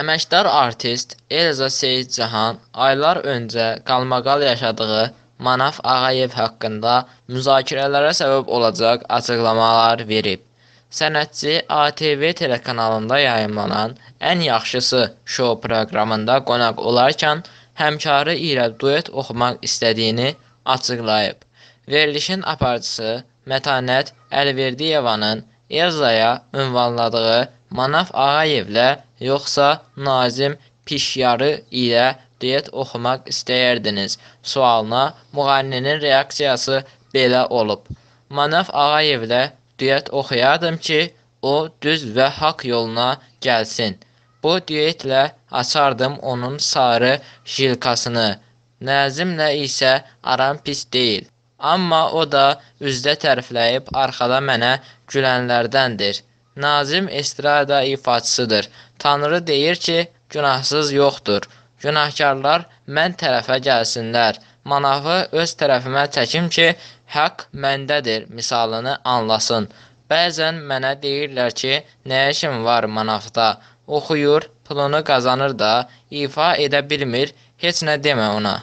Əməkdar artist Elza Seyidcahan aylar öncə qalmaqal yaşadığı Manaf Ağayev haqqında müzakirələrə səbəb olacaq açıqlamalar verib. Sənətçi ATV telekanalında yayımlanan Ən yaxşısı şou proqramında qonaq olarkən həmkarı ilə duet oxumaq istədiyini açıqlayıb. Verilişin aparıcısı Mətanət Əlverdiyevanın Elzaya ünvanladığı Manaf Ağayevlə yoxsa Nazim Pişyarı ilə duet oxumaq istəyərdiniz? Sualına müğənninin reaksiyası belə olub. Manaf Ağayevlə duet oxuyardım ki, o düz və haqq yoluna gəlsin. Bu duetlə açardım onun sarı jilkasını. Nəzimlə isə aram pis deyil. Amma o da üzdə tərifləyib arxada mənə gülənlərdəndir. Nazim estrada ifaçısıdır. Tanrı deyir ki, günahsız yoxdur. Günahkarlar mən tərəfə gəlsinlər. Manafı öz tərəfimə çəkim ki, haqq məndədir misalını anlasın. Bəzən mənə deyirlər ki, nə işim var manafda? Oxuyur, pulunu qazanır da, ifa edə bilmir, heç nə demə ona.''